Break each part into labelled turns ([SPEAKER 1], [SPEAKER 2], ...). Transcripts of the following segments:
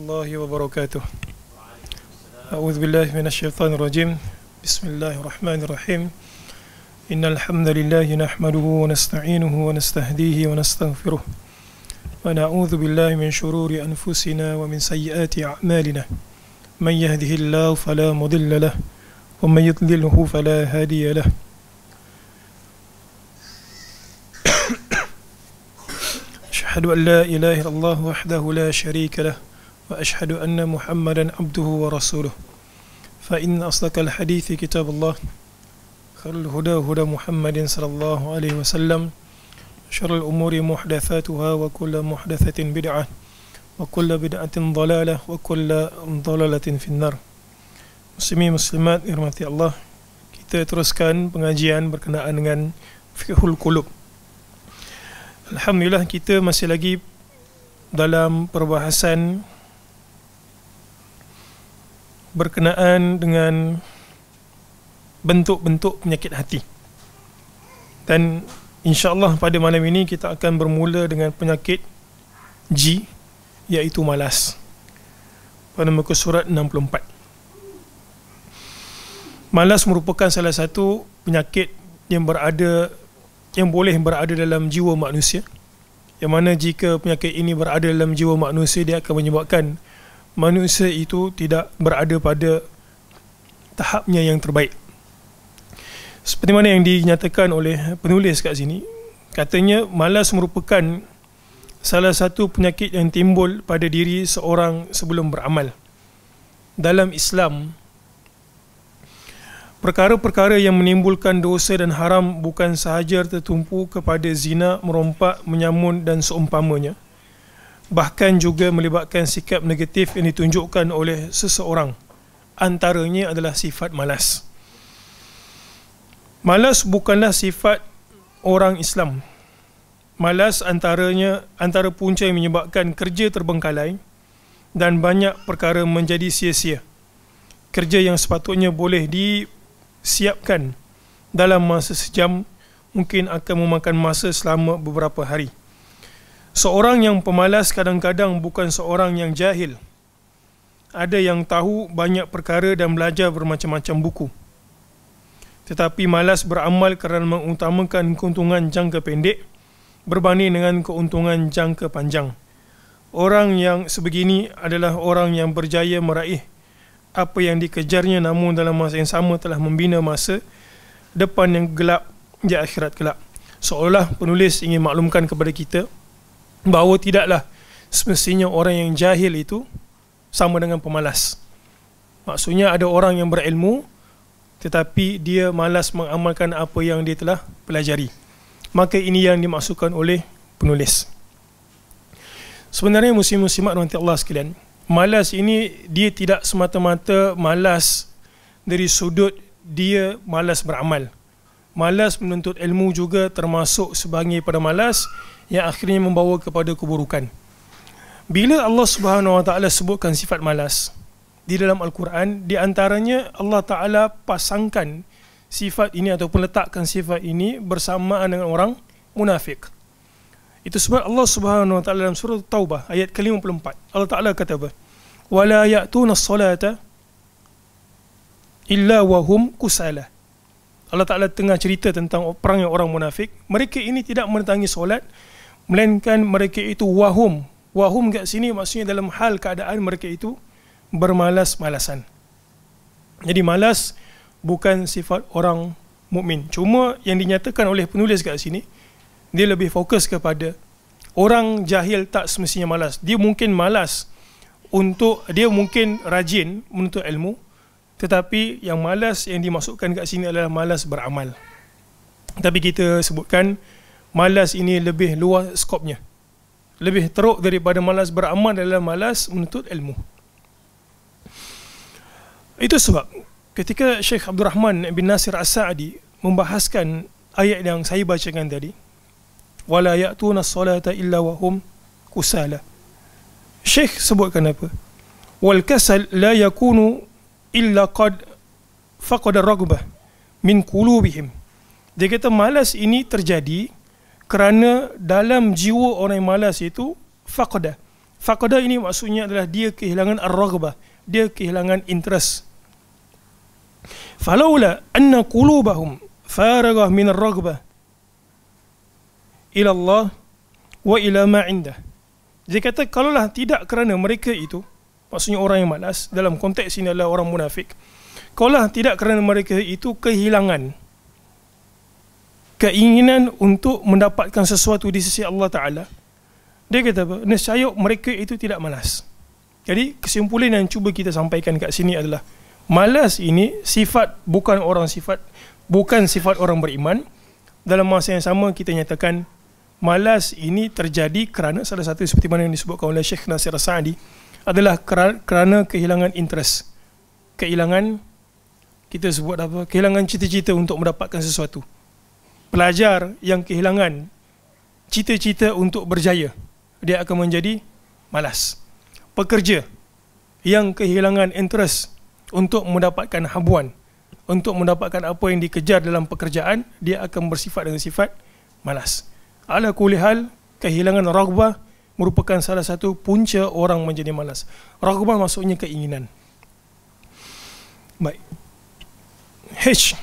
[SPEAKER 1] الله وبركاته أعوذ بالله من الشيطان الرجيم بسم الله الرحمن الرحيم إن الحمد لله نحمده ونستعينه ونستهديه ونستغفره ونعوذ بالله من شرور أنفسنا ومن سيئات أعمالنا من يهده الله فلا مضل له ومن يضلله فلا هادي له أشهد أن لا إله إلا الله وحده لا شريك له وأشهد أن محمدا عبده ورسوله فإن أصدق الحديث كتاب الله خير الهدى هدى محمد صلى الله عليه وسلم شر الأمور محدثاتها وكل محدثة بدعة وكل بدعة ضلالة وكل ضلالة في النار مسلمين مسلمات إرمة الله kita teruskan pengajian berkenaan dengan fikhul kulub Alhamdulillah kita masih lagi dalam perbahasan berkenaan dengan bentuk-bentuk penyakit hati. Dan insya-Allah pada malam ini kita akan bermula dengan penyakit G iaitu malas. Pada muka surat 64. Malas merupakan salah satu penyakit yang berada yang boleh berada dalam jiwa manusia. Yang mana jika penyakit ini berada dalam jiwa manusia dia akan menyebabkan manusia itu tidak berada pada tahapnya yang terbaik. Seperti mana yang dinyatakan oleh penulis kat sini, katanya malas merupakan salah satu penyakit yang timbul pada diri seorang sebelum beramal. Dalam Islam, perkara-perkara yang menimbulkan dosa dan haram bukan sahaja tertumpu kepada zina, merompak, menyamun dan seumpamanya – bahkan juga melibatkan sikap negatif yang ditunjukkan oleh seseorang. Antaranya adalah sifat malas. Malas bukanlah sifat orang Islam. Malas antaranya antara punca yang menyebabkan kerja terbengkalai dan banyak perkara menjadi sia-sia. Kerja yang sepatutnya boleh disiapkan dalam masa sejam mungkin akan memakan masa selama beberapa hari. Seorang yang pemalas kadang-kadang bukan seorang yang jahil. Ada yang tahu banyak perkara dan belajar bermacam-macam buku. Tetapi malas beramal kerana mengutamakan keuntungan jangka pendek berbanding dengan keuntungan jangka panjang. Orang yang sebegini adalah orang yang berjaya meraih apa yang dikejarnya namun dalam masa yang sama telah membina masa depan yang gelap di akhirat kelak. Seolah penulis ingin maklumkan kepada kita bahawa tidaklah semestinya orang yang jahil itu sama dengan pemalas. Maksudnya ada orang yang berilmu tetapi dia malas mengamalkan apa yang dia telah pelajari. Maka ini yang dimaksudkan oleh penulis. Sebenarnya musim-musim muslimat nanti Allah sekalian, malas ini dia tidak semata-mata malas dari sudut dia malas beramal. Malas menuntut ilmu juga termasuk sebagai pada malas yang akhirnya membawa kepada keburukan. Bila Allah Subhanahu Wa Taala sebutkan sifat malas di dalam Al-Quran, di antaranya Allah Taala pasangkan sifat ini ataupun letakkan sifat ini bersamaan dengan orang munafik. Itu sebab Allah Subhanahu Wa Taala dalam surah Taubah ayat ke-54. Allah Taala kata apa? Wala ya'tuna as-salata illa wa hum kusala. Allah Taala tengah cerita tentang perang yang orang munafik. Mereka ini tidak menentangi solat melainkan mereka itu wahum wahum kat sini maksudnya dalam hal keadaan mereka itu bermalas-malasan jadi malas bukan sifat orang mukmin cuma yang dinyatakan oleh penulis kat sini dia lebih fokus kepada orang jahil tak semestinya malas dia mungkin malas untuk dia mungkin rajin menuntut ilmu tetapi yang malas yang dimasukkan kat sini adalah malas beramal tapi kita sebutkan malas ini lebih luas skopnya. Lebih teruk daripada malas beramal adalah malas menuntut ilmu. Itu sebab ketika Syekh Abdul Rahman bin Nasir As-Sa'di membahaskan ayat yang saya bacakan tadi, wala ya'tuna as-salata illa wa hum kusala. Syekh sebutkan apa? Wal kasal la yakunu illa qad faqada ragbah min qulubihim. Dia kata malas ini terjadi kerana dalam jiwa orang yang malas itu faqada. Faqada ini maksudnya adalah dia kehilangan ar-raghbah, dia kehilangan interest. Falaula anna qulubahum faragah min ar-raghbah ila Allah wa ila ma indah. Dia kata kalaulah tidak kerana mereka itu maksudnya orang yang malas dalam konteks ini adalah orang munafik. Kalaulah tidak kerana mereka itu kehilangan keinginan untuk mendapatkan sesuatu di sisi Allah Ta'ala. Dia kata apa? Nescaya mereka itu tidak malas. Jadi kesimpulan yang cuba kita sampaikan kat sini adalah malas ini sifat bukan orang sifat bukan sifat orang beriman. Dalam masa yang sama kita nyatakan malas ini terjadi kerana salah satu seperti mana yang disebutkan oleh Sheikh Nasir Sa'adi adalah kerana kehilangan interest. Kehilangan kita sebut apa? Kehilangan cita-cita untuk mendapatkan sesuatu pelajar yang kehilangan cita-cita untuk berjaya dia akan menjadi malas pekerja yang kehilangan interest untuk mendapatkan habuan untuk mendapatkan apa yang dikejar dalam pekerjaan dia akan bersifat dengan sifat malas ala kulli hal kehilangan raghbah merupakan salah satu punca orang menjadi malas raghbah maksudnya keinginan baik h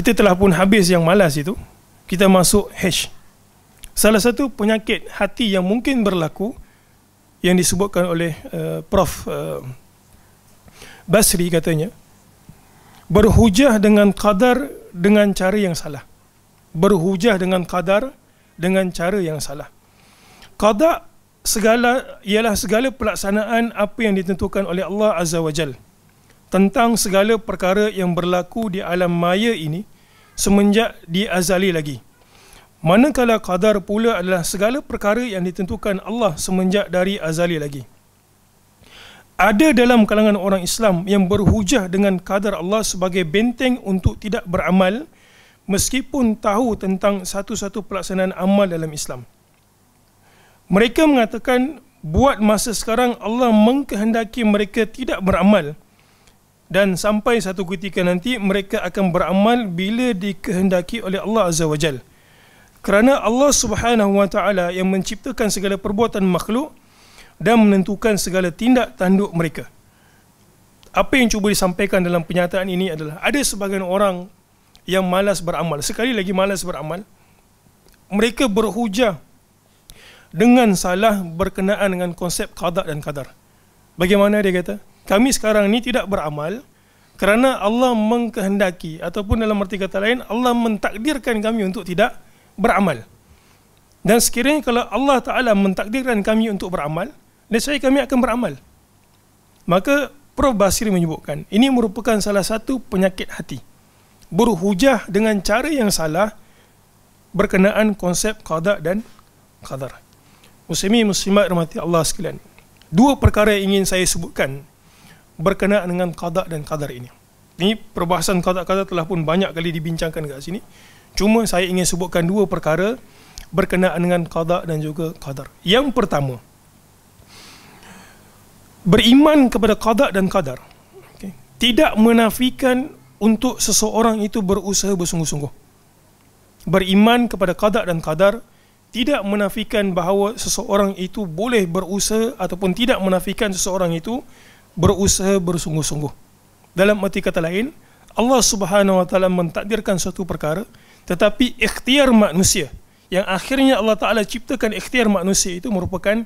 [SPEAKER 1] kita telah pun habis yang malas itu, kita masuk H. Salah satu penyakit hati yang mungkin berlaku yang disebutkan oleh uh, Prof. Uh, Basri katanya, berhujah dengan kadar dengan cara yang salah. Berhujah dengan kadar dengan cara yang salah. Kadar segala ialah segala pelaksanaan apa yang ditentukan oleh Allah Azza wa Jalla tentang segala perkara yang berlaku di alam maya ini semenjak diazali lagi. Manakala qadar pula adalah segala perkara yang ditentukan Allah semenjak dari azali lagi. Ada dalam kalangan orang Islam yang berhujah dengan kadar Allah sebagai benteng untuk tidak beramal meskipun tahu tentang satu-satu pelaksanaan amal dalam Islam. Mereka mengatakan buat masa sekarang Allah mengkehendaki mereka tidak beramal dan sampai satu ketika nanti mereka akan beramal bila dikehendaki oleh Allah Azza wa Jal. Kerana Allah Subhanahu wa taala yang menciptakan segala perbuatan makhluk dan menentukan segala tindak tanduk mereka. Apa yang cuba disampaikan dalam penyataan ini adalah ada sebahagian orang yang malas beramal. Sekali lagi malas beramal. Mereka berhujah dengan salah berkenaan dengan konsep qada dan qadar. Bagaimana dia kata? kami sekarang ni tidak beramal kerana Allah mengkehendaki ataupun dalam arti kata lain Allah mentakdirkan kami untuk tidak beramal. Dan sekiranya kalau Allah Taala mentakdirkan kami untuk beramal, nescaya kami akan beramal. Maka Prof Basir menyebutkan, ini merupakan salah satu penyakit hati. Berhujah dengan cara yang salah berkenaan konsep qada dan qadar. Muslimi muslimat rahmati Allah sekalian. Dua perkara yang ingin saya sebutkan berkenaan dengan qada dan qadar ini. Ini perbahasan qada-qada telah pun banyak kali dibincangkan kat sini. Cuma saya ingin sebutkan dua perkara berkenaan dengan qada dan juga qadar. Yang pertama, beriman kepada qada dan qadar. Okay, tidak menafikan untuk seseorang itu berusaha bersungguh-sungguh. Beriman kepada qada dan qadar tidak menafikan bahawa seseorang itu boleh berusaha ataupun tidak menafikan seseorang itu berusaha bersungguh-sungguh. Dalam mati kata lain, Allah Subhanahu wa taala mentakdirkan suatu perkara tetapi ikhtiar manusia yang akhirnya Allah taala ciptakan ikhtiar manusia itu merupakan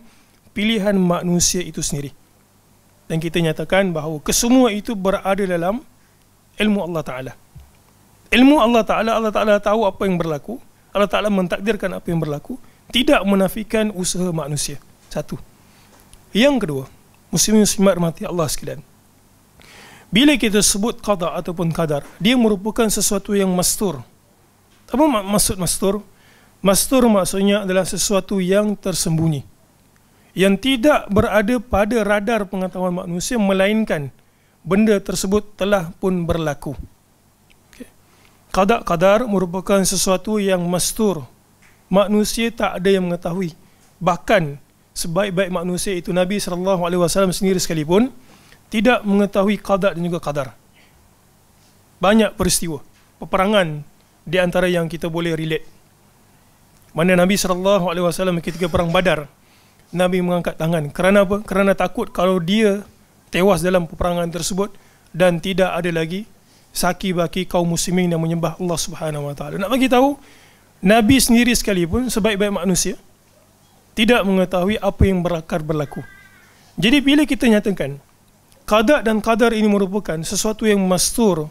[SPEAKER 1] pilihan manusia itu sendiri. Dan kita nyatakan bahawa kesemua itu berada dalam ilmu Allah taala. Ilmu Allah taala Allah taala tahu apa yang berlaku, Allah taala mentakdirkan apa yang berlaku tidak menafikan usaha manusia. Satu. Yang kedua, muslimin muslimat rahmati Allah sekalian. Bila kita sebut qada ataupun qadar, dia merupakan sesuatu yang mastur. Apa maksud mastur? Mastur maksudnya adalah sesuatu yang tersembunyi. Yang tidak berada pada radar pengetahuan manusia melainkan benda tersebut telah pun berlaku. Okay. Qada qadar merupakan sesuatu yang mastur. Manusia tak ada yang mengetahui. Bahkan sebaik-baik manusia itu Nabi sallallahu alaihi wasallam sendiri sekalipun tidak mengetahui qada dan juga qadar. Banyak peristiwa peperangan di antara yang kita boleh relate. Mana Nabi sallallahu alaihi wasallam ketika perang Badar, Nabi mengangkat tangan. Kerana apa? Kerana takut kalau dia tewas dalam peperangan tersebut dan tidak ada lagi saki baki kaum muslimin yang menyembah Allah Subhanahu wa taala. Nak bagi tahu Nabi sendiri sekalipun sebaik-baik manusia, tidak mengetahui apa yang berakar berlaku. Jadi bila kita nyatakan kadar dan kadar ini merupakan sesuatu yang mastur,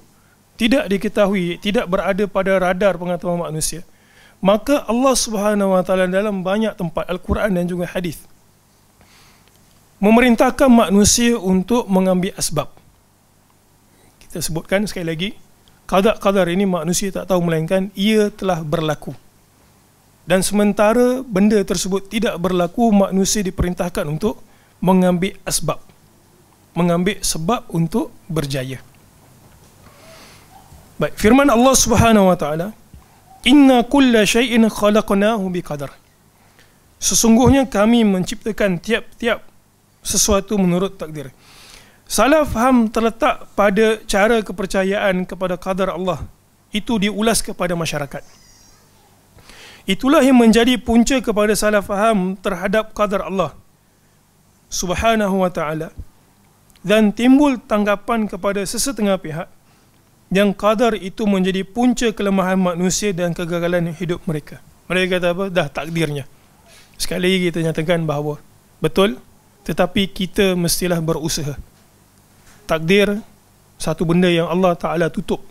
[SPEAKER 1] tidak diketahui, tidak berada pada radar pengetahuan manusia, maka Allah Subhanahu Wa Taala dalam banyak tempat Al-Quran dan juga hadis memerintahkan manusia untuk mengambil asbab. Kita sebutkan sekali lagi, kadar-kadar ini manusia tak tahu melainkan ia telah berlaku dan sementara benda tersebut tidak berlaku manusia diperintahkan untuk mengambil asbab mengambil sebab untuk berjaya baik firman Allah Subhanahu wa taala inna kulla shay'in khalaqnahu biqadar sesungguhnya kami menciptakan tiap-tiap sesuatu menurut takdir salah faham terletak pada cara kepercayaan kepada qadar Allah itu diulas kepada masyarakat Itulah yang menjadi punca kepada salah faham terhadap qadar Allah Subhanahu wa ta'ala Dan timbul tanggapan kepada sesetengah pihak Yang qadar itu menjadi punca kelemahan manusia dan kegagalan hidup mereka Mereka kata apa? Dah takdirnya Sekali lagi kita nyatakan bahawa Betul Tetapi kita mestilah berusaha Takdir Satu benda yang Allah Ta'ala tutup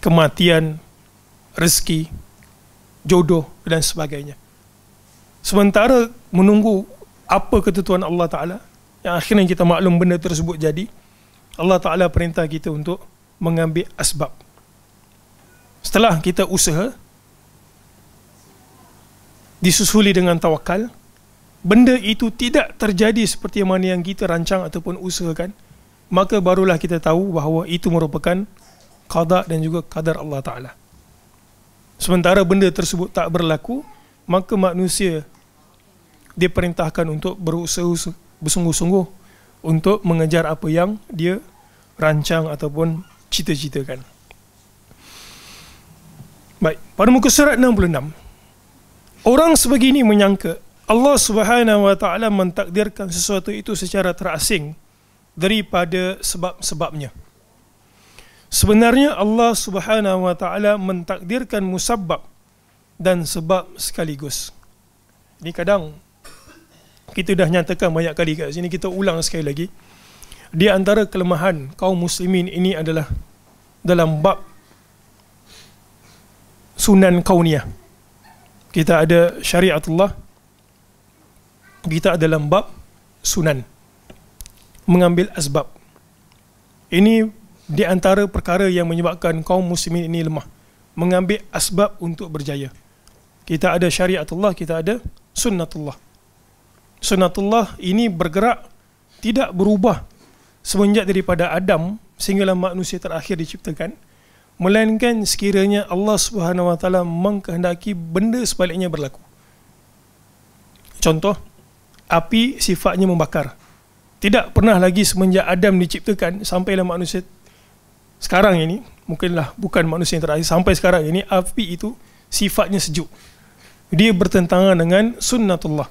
[SPEAKER 1] Kematian Kematian rezeki, jodoh dan sebagainya. Sementara menunggu apa ketentuan Allah Ta'ala, yang akhirnya kita maklum benda tersebut jadi, Allah Ta'ala perintah kita untuk mengambil asbab. Setelah kita usaha, disusuli dengan tawakal, benda itu tidak terjadi seperti mana yang kita rancang ataupun usahakan, maka barulah kita tahu bahawa itu merupakan qada dan juga qadar Allah Ta'ala sementara benda tersebut tak berlaku maka manusia diperintahkan untuk berusaha bersungguh-sungguh untuk mengejar apa yang dia rancang ataupun cita-citakan. Baik, pada muka surat 66. Orang sebegini menyangka Allah Subhanahu Wa Taala mentakdirkan sesuatu itu secara terasing daripada sebab-sebabnya. Sebenarnya Allah Subhanahu wa taala mentakdirkan musabab dan sebab sekaligus. Ini kadang kita dah nyatakan banyak kali kat sini kita ulang sekali lagi. Di antara kelemahan kaum muslimin ini adalah dalam bab sunan kauniyah. Kita ada syariat Allah. Kita ada dalam bab sunan. Mengambil asbab. Ini di antara perkara yang menyebabkan kaum muslimin ini lemah mengambil asbab untuk berjaya kita ada syariat Allah kita ada sunnatullah sunnatullah ini bergerak tidak berubah semenjak daripada Adam sehinggalah manusia terakhir diciptakan melainkan sekiranya Allah Subhanahu Wa Taala mengkehendaki benda sebaliknya berlaku contoh api sifatnya membakar tidak pernah lagi semenjak Adam diciptakan sampailah manusia sekarang ini mungkinlah bukan manusia yang terakhir sampai sekarang ini api itu sifatnya sejuk dia bertentangan dengan sunnatullah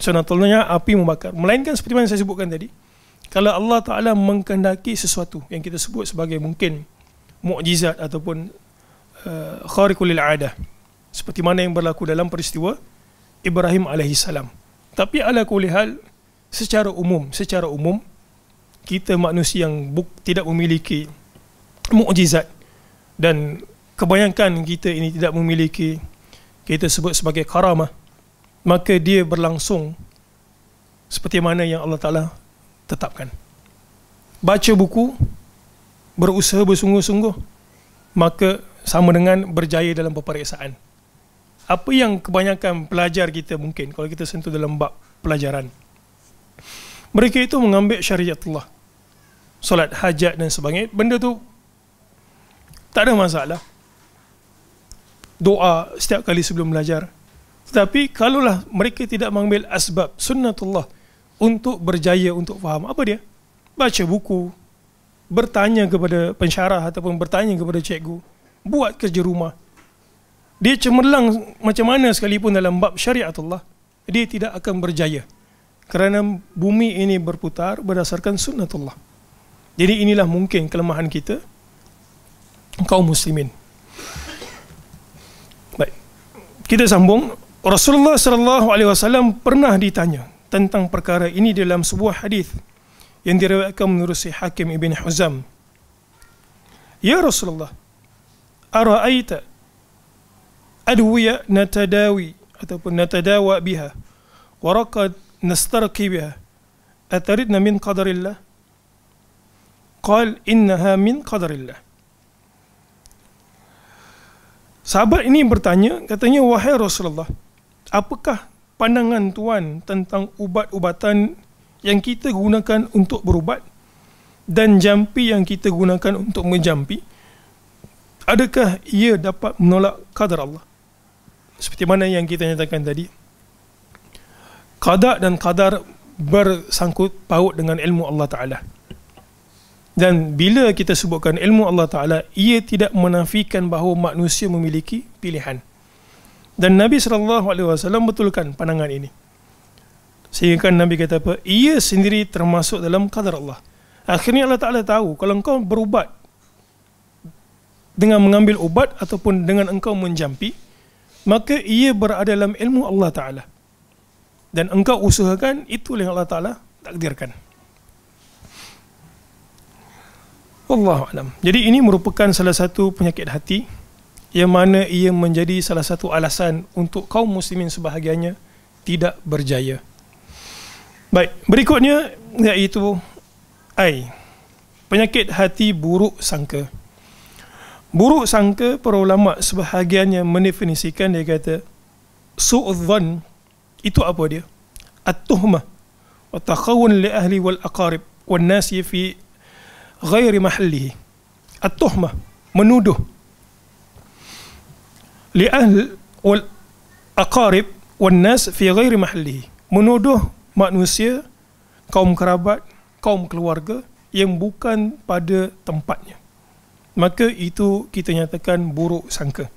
[SPEAKER 1] sunnatullahnya api membakar melainkan seperti mana saya sebutkan tadi kalau Allah Ta'ala mengkandaki sesuatu yang kita sebut sebagai mungkin mu'jizat ataupun uh, eh, khariqulil adah seperti mana yang berlaku dalam peristiwa Ibrahim alaihi salam tapi ala kulli hal secara umum secara umum kita manusia yang buk, tidak memiliki mukjizat dan kebanyakan kita ini tidak memiliki kita sebut sebagai karamah maka dia berlangsung seperti mana yang Allah Taala tetapkan baca buku berusaha bersungguh-sungguh maka sama dengan berjaya dalam peperiksaan apa yang kebanyakan pelajar kita mungkin kalau kita sentuh dalam bab pelajaran mereka itu mengambil syariatullah solat hajat dan sebagainya benda tu tak ada masalah. Doa setiap kali sebelum belajar. Tetapi kalaulah mereka tidak mengambil asbab sunnatullah untuk berjaya untuk faham apa dia? Baca buku, bertanya kepada pensyarah ataupun bertanya kepada cikgu, buat kerja rumah. Dia cemerlang macam mana sekalipun dalam bab syariatullah, dia tidak akan berjaya. Kerana bumi ini berputar berdasarkan sunnatullah. Jadi inilah mungkin kelemahan kita kaum muslimin. Baik. Kita sambung. Rasulullah sallallahu alaihi wasallam pernah ditanya tentang perkara ini dalam sebuah hadis yang diriwayatkan menurut si Hakim Ibn Huzam. Ya Rasulullah, ara'aita adwiya natadawi ataupun natadawa biha wa raqad nastarqi biha ataridna min qadarillah? Qal innaha min qadarillah. Sahabat ini bertanya, katanya, Wahai Rasulullah, apakah pandangan Tuhan tentang ubat-ubatan yang kita gunakan untuk berubat dan jampi yang kita gunakan untuk menjampi? Adakah ia dapat menolak kadar Allah? Seperti mana yang kita nyatakan tadi. Kadar dan kadar bersangkut paut dengan ilmu Allah Ta'ala. Dan bila kita sebutkan ilmu Allah Ta'ala, ia tidak menafikan bahawa manusia memiliki pilihan. Dan Nabi SAW betulkan pandangan ini. Sehingga Nabi kata apa? Ia sendiri termasuk dalam kadar Allah. Akhirnya Allah Ta'ala tahu, kalau engkau berubat dengan mengambil ubat ataupun dengan engkau menjampi, maka ia berada dalam ilmu Allah Ta'ala. Dan engkau usahakan, itu, yang Allah Ta'ala takdirkan. Allah alam. Jadi ini merupakan salah satu penyakit hati yang mana ia menjadi salah satu alasan untuk kaum muslimin sebahagiannya tidak berjaya. Baik, berikutnya iaitu ai penyakit hati buruk sangka. Buruk sangka para ulama sebahagiannya mendefinisikan dia kata su'dzan itu apa dia? At-tuhmah wa takhawun li ahli wal aqarib wan nasi fi ghairi mahallihi at-tuhma menuduh li ahli wal aqarib wan nas fi ghairi mahallihi menuduh manusia kaum kerabat kaum keluarga yang bukan pada tempatnya maka itu kita nyatakan buruk sangka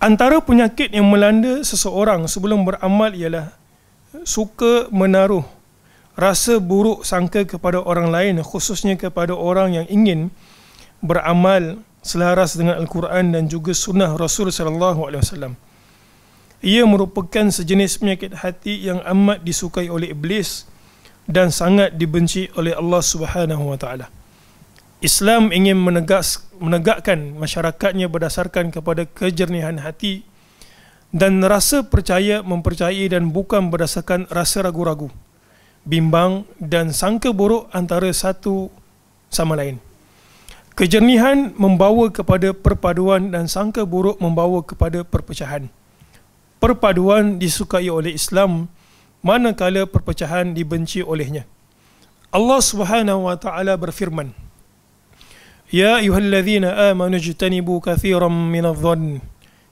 [SPEAKER 1] antara penyakit yang melanda seseorang sebelum beramal ialah suka menaruh rasa buruk sangka kepada orang lain khususnya kepada orang yang ingin beramal selaras dengan al-Quran dan juga sunnah Rasul sallallahu alaihi wasallam. Ia merupakan sejenis penyakit hati yang amat disukai oleh iblis dan sangat dibenci oleh Allah Subhanahu wa taala. Islam ingin menegas, menegakkan masyarakatnya berdasarkan kepada kejernihan hati dan rasa percaya mempercayai dan bukan berdasarkan rasa ragu-ragu bimbang dan sangka buruk antara satu sama lain. Kejernihan membawa kepada perpaduan dan sangka buruk membawa kepada perpecahan. Perpaduan disukai oleh Islam manakala perpecahan dibenci olehnya. Allah Subhanahu wa taala berfirman. Ya ayyuhallazina amanu jtanibu katsiran minadh-dhann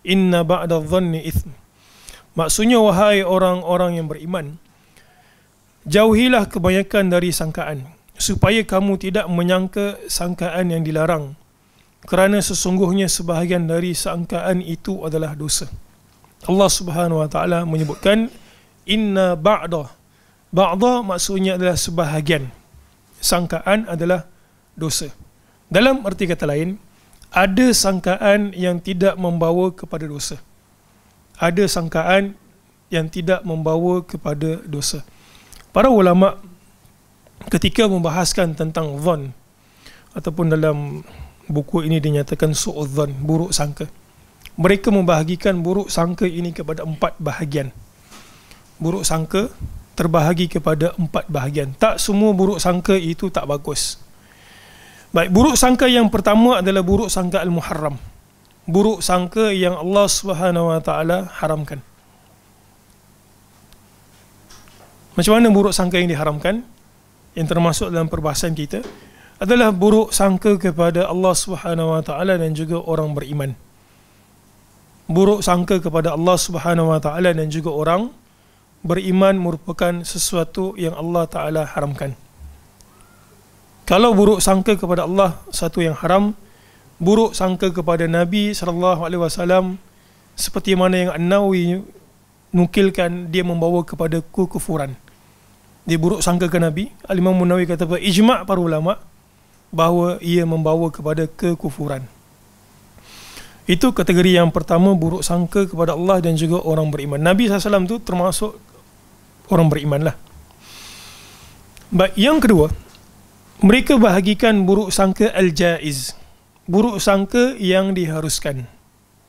[SPEAKER 1] inna ba'da dhanni ithm. Maksudnya wahai orang-orang yang beriman, Jauhilah kebanyakan dari sangkaan supaya kamu tidak menyangka sangkaan yang dilarang kerana sesungguhnya sebahagian dari sangkaan itu adalah dosa. Allah Subhanahu Wa Taala menyebutkan inna ba'da ba'da maksudnya adalah sebahagian sangkaan adalah dosa. Dalam erti kata lain, ada sangkaan yang tidak membawa kepada dosa. Ada sangkaan yang tidak membawa kepada dosa para ulama ketika membahaskan tentang zon ataupun dalam buku ini dinyatakan su'udzon buruk sangka mereka membahagikan buruk sangka ini kepada empat bahagian buruk sangka terbahagi kepada empat bahagian tak semua buruk sangka itu tak bagus baik buruk sangka yang pertama adalah buruk sangka al-muharram buruk sangka yang Allah swt haramkan Macam mana buruk sangka yang diharamkan yang termasuk dalam perbahasan kita adalah buruk sangka kepada Allah Subhanahu Wa Taala dan juga orang beriman. Buruk sangka kepada Allah Subhanahu Wa Taala dan juga orang beriman merupakan sesuatu yang Allah Taala haramkan. Kalau buruk sangka kepada Allah satu yang haram, buruk sangka kepada Nabi sallallahu alaihi wasallam seperti mana yang An-Nawi nukilkan dia membawa kepada kekufuran. Ku dia buruk sangka ke Nabi. al Munawi kata apa? Ijma' para ulama' bahawa ia membawa kepada kekufuran. Itu kategori yang pertama buruk sangka kepada Allah dan juga orang beriman. Nabi SAW tu termasuk orang beriman lah. Baik, yang kedua, mereka bahagikan buruk sangka al-jaiz. Buruk sangka yang diharuskan.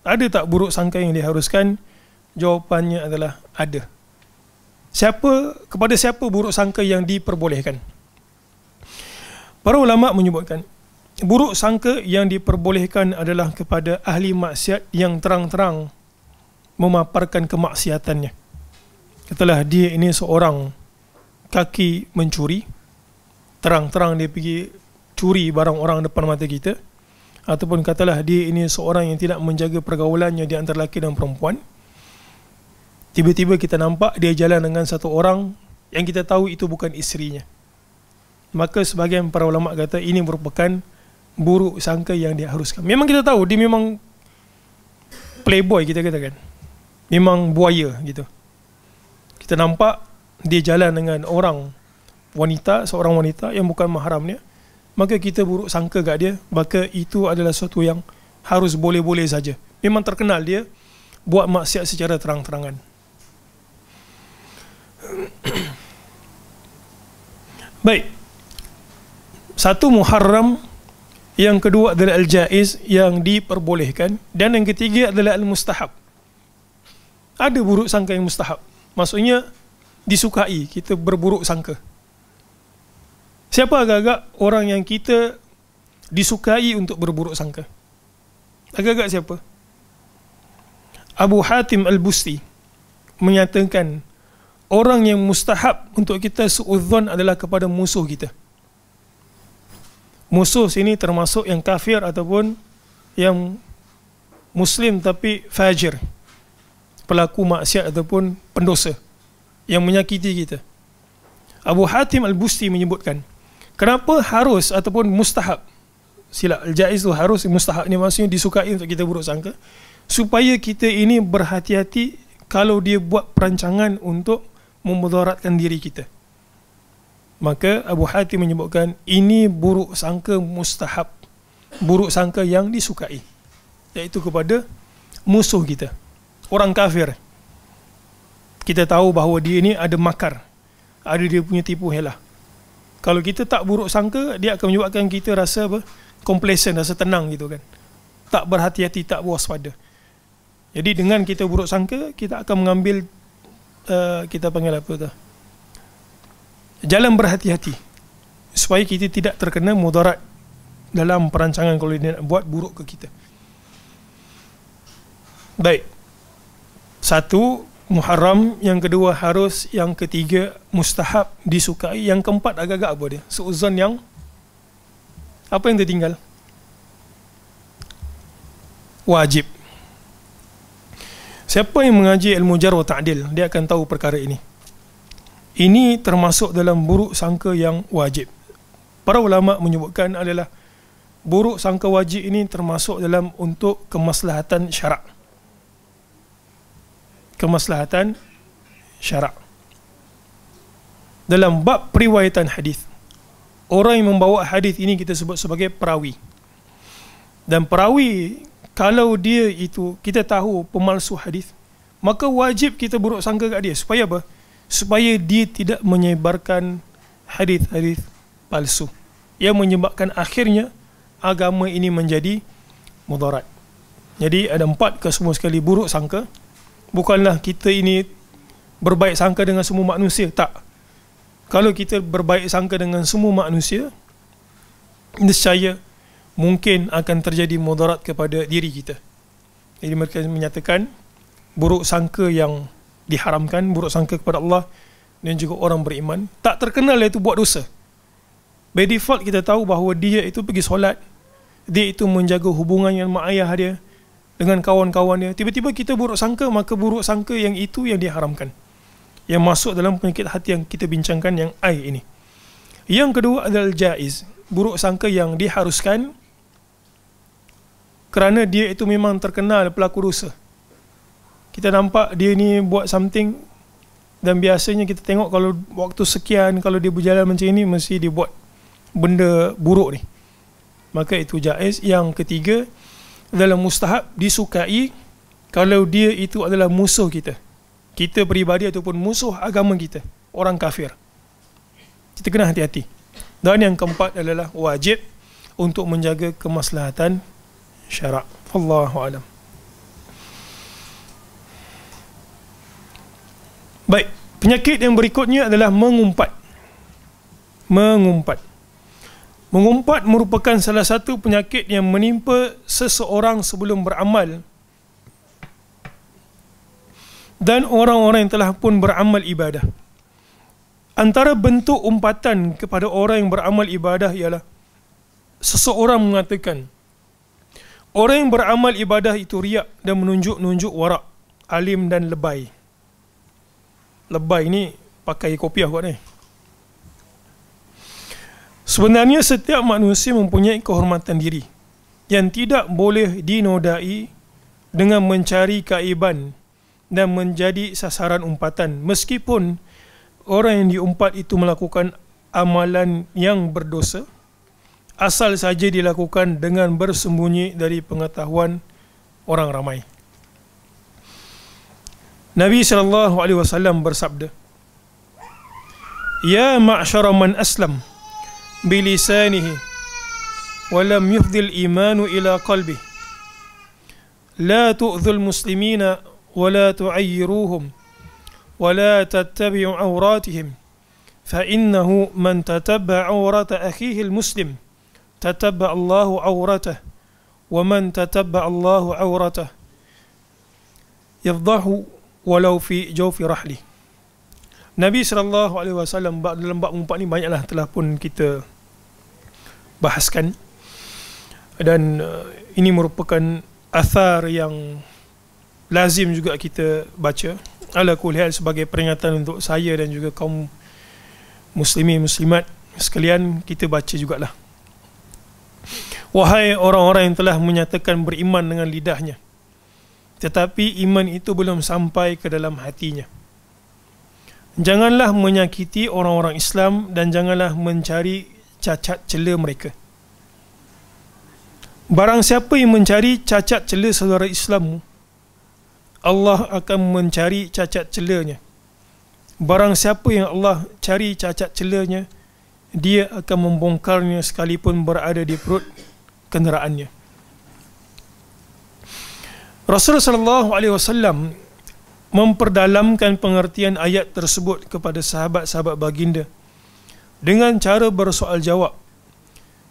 [SPEAKER 1] Ada tak buruk sangka yang diharuskan? Jawapannya adalah Ada siapa kepada siapa buruk sangka yang diperbolehkan para ulama menyebutkan buruk sangka yang diperbolehkan adalah kepada ahli maksiat yang terang-terang memaparkan kemaksiatannya katalah dia ini seorang kaki mencuri terang-terang dia pergi curi barang orang depan mata kita ataupun katalah dia ini seorang yang tidak menjaga pergaulannya di antara lelaki dan perempuan tiba-tiba kita nampak dia jalan dengan satu orang yang kita tahu itu bukan isterinya. Maka sebagian para ulama kata ini merupakan buruk sangka yang dia haruskan. Memang kita tahu dia memang playboy kita katakan. Memang buaya gitu. Kita nampak dia jalan dengan orang wanita, seorang wanita yang bukan mahramnya. Maka kita buruk sangka kat dia, maka itu adalah sesuatu yang harus boleh-boleh saja. Memang terkenal dia buat maksiat secara terang-terangan. Baik. Satu Muharram, yang kedua adalah Al-Jaiz yang diperbolehkan dan yang ketiga adalah Al-Mustahab. Ada buruk sangka yang mustahab. Maksudnya disukai kita berburuk sangka. Siapa agak-agak orang yang kita disukai untuk berburuk sangka? Agak-agak siapa? Abu Hatim Al-Busti menyatakan orang yang mustahab untuk kita suudzon adalah kepada musuh kita. Musuh sini termasuk yang kafir ataupun yang muslim tapi fajir. Pelaku maksiat ataupun pendosa yang menyakiti kita. Abu Hatim Al-Busti menyebutkan, kenapa harus ataupun mustahab sila al-jaiz harus mustahab ni maksudnya disukai untuk kita buruk sangka supaya kita ini berhati-hati kalau dia buat perancangan untuk memudaratkan diri kita. Maka Abu Hatim menyebutkan ini buruk sangka mustahab. Buruk sangka yang disukai. Iaitu kepada musuh kita. Orang kafir. Kita tahu bahawa dia ini ada makar. Ada dia punya tipu helah. Kalau kita tak buruk sangka, dia akan menyebabkan kita rasa apa? Complacent, rasa tenang gitu kan. Tak berhati-hati, tak waspada. Jadi dengan kita buruk sangka, kita akan mengambil Eh, kita panggil apa tu jalan berhati-hati supaya kita tidak terkena mudarat dalam perancangan kalau dia nak buat buruk ke kita baik satu Muharram yang kedua harus yang ketiga mustahab disukai yang keempat agak-agak apa dia seuzon yang apa yang tertinggal wajib Siapa yang mengaji ilmu jar wa ta'dil, dia akan tahu perkara ini. Ini termasuk dalam buruk sangka yang wajib. Para ulama menyebutkan adalah buruk sangka wajib ini termasuk dalam untuk kemaslahatan syarak. Kemaslahatan syarak. Dalam bab periwayatan hadis, orang yang membawa hadis ini kita sebut sebagai perawi. Dan perawi kalau dia itu kita tahu pemalsu hadis maka wajib kita buruk sangka kat dia supaya apa supaya dia tidak menyebarkan hadis-hadis palsu yang menyebabkan akhirnya agama ini menjadi mudarat jadi ada empat ke semua sekali buruk sangka bukanlah kita ini berbaik sangka dengan semua manusia tak kalau kita berbaik sangka dengan semua manusia niscaya mungkin akan terjadi mudarat kepada diri kita. Jadi mereka menyatakan buruk sangka yang diharamkan, buruk sangka kepada Allah dan juga orang beriman, tak terkenal itu buat dosa. By default kita tahu bahawa dia itu pergi solat, dia itu menjaga hubungan dengan mak ayah dia, dengan kawan-kawan dia. Tiba-tiba kita buruk sangka, maka buruk sangka yang itu yang diharamkan. Yang masuk dalam penyakit hati yang kita bincangkan yang air ini. Yang kedua adalah jaiz. Buruk sangka yang diharuskan, kerana dia itu memang terkenal pelaku rusa. Kita nampak dia ni buat something dan biasanya kita tengok kalau waktu sekian kalau dia berjalan macam ini mesti dia buat benda buruk ni. Maka itu jaiz. Yang ketiga dalam mustahab disukai kalau dia itu adalah musuh kita. Kita peribadi ataupun musuh agama kita. Orang kafir. Kita kena hati-hati. Dan yang keempat adalah wajib untuk menjaga kemaslahatan شرع فالله أعلم Baik, penyakit yang berikutnya adalah mengumpat. Mengumpat. Mengumpat merupakan salah satu penyakit yang menimpa seseorang sebelum beramal. Dan orang-orang yang telah pun beramal ibadah. Antara bentuk umpatan kepada orang yang beramal ibadah ialah seseorang mengatakan, Orang yang beramal ibadah itu riak dan menunjuk-nunjuk warak, alim dan lebay. Lebay ni pakai kopiah kot ni. Sebenarnya setiap manusia mempunyai kehormatan diri yang tidak boleh dinodai dengan mencari kaiban dan menjadi sasaran umpatan meskipun orang yang diumpat itu melakukan amalan yang berdosa asal saja dilakukan dengan bersembunyi dari pengetahuan orang ramai. Nabi sallallahu alaihi wasallam bersabda, "Ya ma'syara man aslam bi lisanihi wa lam yufdil iman ila qalbi, la tu'dhul muslimina wa la tu'ayyiruhum wa la tattabi'u awratihim." فإنه من تتبع عورة أخيه المسلم تتبع الله عورته ومن تتبع الله عورته يفضح walau في جوف rahli. Nabi sallallahu alaihi wasallam dalam bab empat ni banyaklah telah pun kita bahaskan dan uh, ini merupakan asar yang lazim juga kita baca ala kulihal sebagai peringatan untuk saya dan juga kaum muslimin muslimat sekalian kita baca jugalah Wahai orang-orang yang telah menyatakan beriman dengan lidahnya Tetapi iman itu belum sampai ke dalam hatinya Janganlah menyakiti orang-orang Islam Dan janganlah mencari cacat celah mereka Barang siapa yang mencari cacat celah saudara Islammu Allah akan mencari cacat celahnya. Barang siapa yang Allah cari cacat celahnya, Dia akan membongkarnya sekalipun berada di perut kenderaannya. Rasulullah saw memperdalamkan pengertian ayat tersebut kepada sahabat-sahabat baginda dengan cara bersoal jawab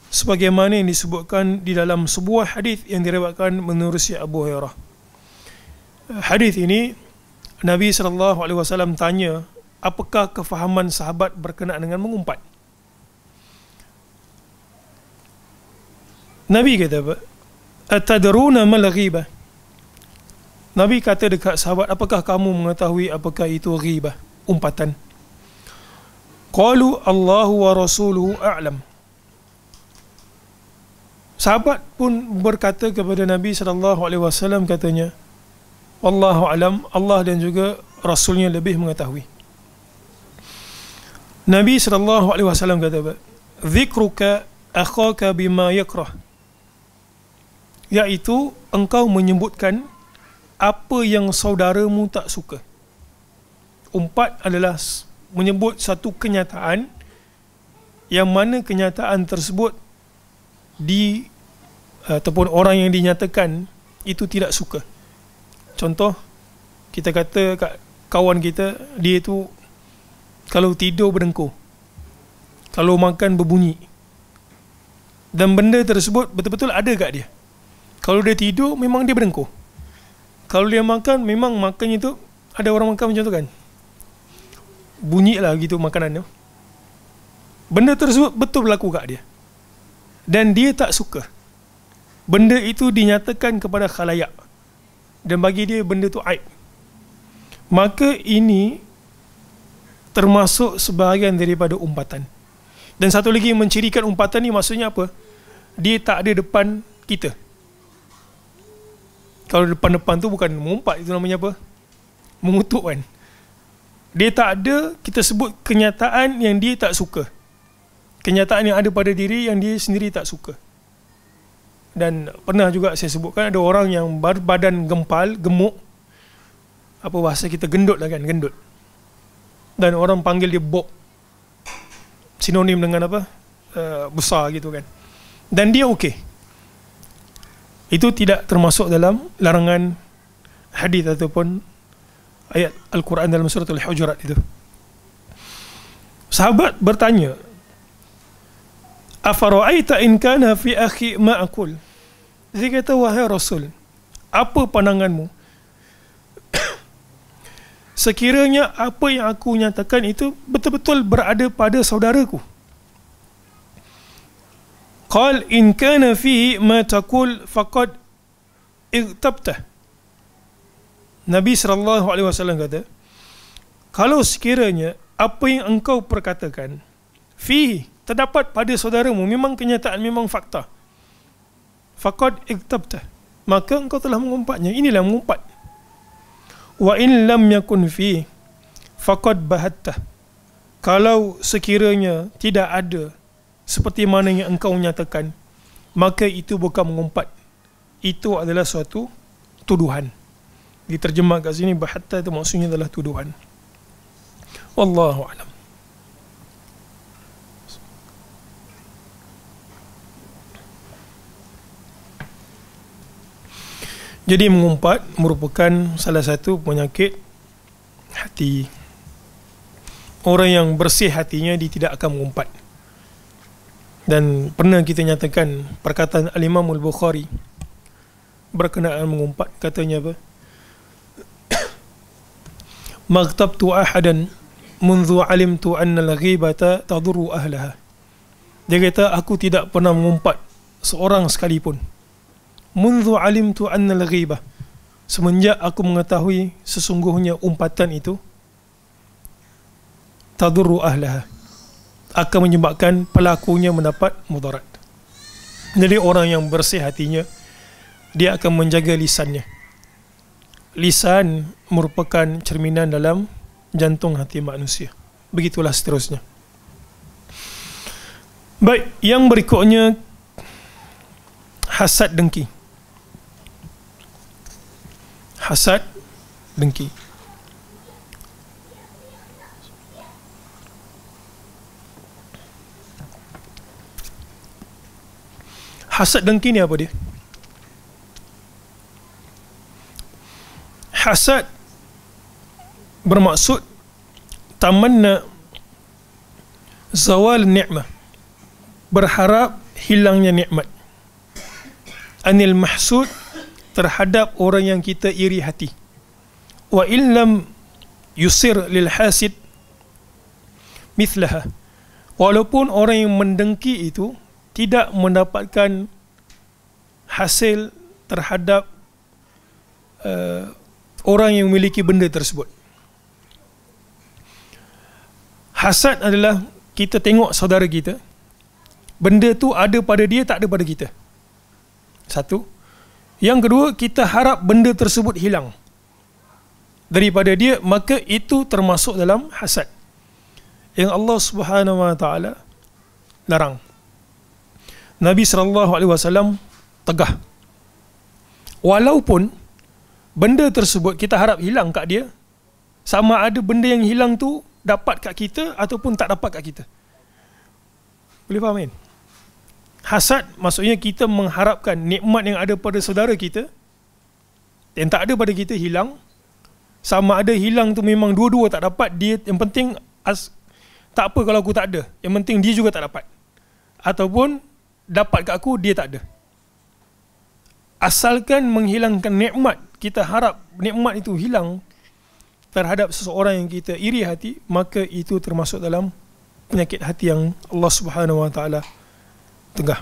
[SPEAKER 1] sebagaimana yang disebutkan di dalam sebuah hadis yang direwatkan menerusi Abu Hurairah. Hadis ini Nabi saw tanya, "Apakah kefahaman sahabat berkenaan dengan mengumpat?" Nabi kata apa? Atadruna mal ghibah. Nabi kata dekat sahabat, apakah kamu mengetahui apakah itu ghibah? Umpatan. Qalu Allahu wa rasuluhu a'lam. Sahabat pun berkata kepada Nabi sallallahu alaihi wasallam katanya, Wallahu alam, Allah dan juga rasulnya lebih mengetahui. Nabi sallallahu alaihi wasallam kata, "Dzikruka akhaka bima yakrah." iaitu engkau menyebutkan apa yang saudaramu tak suka. Empat adalah menyebut satu kenyataan yang mana kenyataan tersebut di eh, ataupun orang yang dinyatakan itu tidak suka. Contoh kita kata kat kawan kita dia itu kalau tidur berdengkur. Kalau makan berbunyi. Dan benda tersebut betul-betul ada kat dia. Kalau dia tidur memang dia berdengkur. Kalau dia makan memang makannya tu ada orang makan macam tu kan. Bunyi lah gitu makanan tu. Benda tersebut betul berlaku kat dia. Dan dia tak suka. Benda itu dinyatakan kepada khalayak. Dan bagi dia benda tu aib. Maka ini termasuk sebahagian daripada umpatan. Dan satu lagi mencirikan umpatan ni maksudnya apa? Dia tak ada depan kita kalau depan-depan tu bukan mengumpat itu namanya apa mengutuk kan dia tak ada kita sebut kenyataan yang dia tak suka kenyataan yang ada pada diri yang dia sendiri tak suka dan pernah juga saya sebutkan ada orang yang badan gempal gemuk apa bahasa kita gendut lah kan gendut dan orang panggil dia Bob sinonim dengan apa uh, besar gitu kan dan dia okey itu tidak termasuk dalam larangan hadis ataupun ayat Al-Quran dalam surat Al-Hujurat itu. Sahabat bertanya, Afara'aita in kana fi akhi ma'akul? Dia kata, wahai Rasul, apa pandanganmu? Sekiranya apa yang aku nyatakan itu betul-betul berada pada saudaraku. قال إن كان فيه ما تقول فقد اغتبته Nabi sallallahu alaihi wasallam kata kalau sekiranya apa yang engkau perkatakan fi terdapat pada saudaramu memang kenyataan memang fakta faqad iktabta maka engkau telah mengumpatnya inilah mengumpat wa in lam yakun fi faqad bahatta kalau sekiranya tidak ada seperti mana yang engkau nyatakan maka itu bukan mengumpat itu adalah suatu tuduhan diterjemah kat sini bahatta itu maksudnya adalah tuduhan wallahu alam Jadi mengumpat merupakan salah satu penyakit hati. Orang yang bersih hatinya dia tidak akan mengumpat dan pernah kita nyatakan perkataan al-Imam bukhari berkenaan mengumpat katanya apa maghtabtu ahadan منذ علمت ان الغيبه تضر اهلها dia kata aku tidak pernah mengumpat seorang sekalipun منذ علمت ان الغيبه semenjak aku mengetahui sesungguhnya umpatan itu tadurru ahlaha akan menyebabkan pelakunya mendapat mudarat. Jadi orang yang bersih hatinya dia akan menjaga lisannya. Lisan merupakan cerminan dalam jantung hati manusia. Begitulah seterusnya. Baik, yang berikutnya hasad dengki. Hasad dengki. Hasad dengki ni apa dia? Hasad bermaksud tamanna zawal ni'mah berharap hilangnya nikmat anil mahsud terhadap orang yang kita iri hati wa illam yusir lil hasid mithlaha walaupun orang yang mendengki itu tidak mendapatkan hasil terhadap uh, orang yang memiliki benda tersebut. Hasad adalah kita tengok saudara kita benda tu ada pada dia tak ada pada kita. Satu. Yang kedua, kita harap benda tersebut hilang daripada dia maka itu termasuk dalam hasad. Yang Allah Subhanahu Wa Taala larang. Nabi sallallahu alaihi wasallam tegah. Walaupun benda tersebut kita harap hilang kat dia, sama ada benda yang hilang tu dapat kat kita ataupun tak dapat kat kita. Boleh faham kan? Hasad maksudnya kita mengharapkan nikmat yang ada pada saudara kita yang tak ada pada kita hilang. Sama ada hilang tu memang dua-dua tak dapat, dia yang penting as, tak apa kalau aku tak ada. Yang penting dia juga tak dapat. Ataupun dapat kat aku dia tak ada asalkan menghilangkan nikmat kita harap nikmat itu hilang terhadap seseorang yang kita iri hati maka itu termasuk dalam penyakit hati yang Allah Subhanahu Wa Taala tengah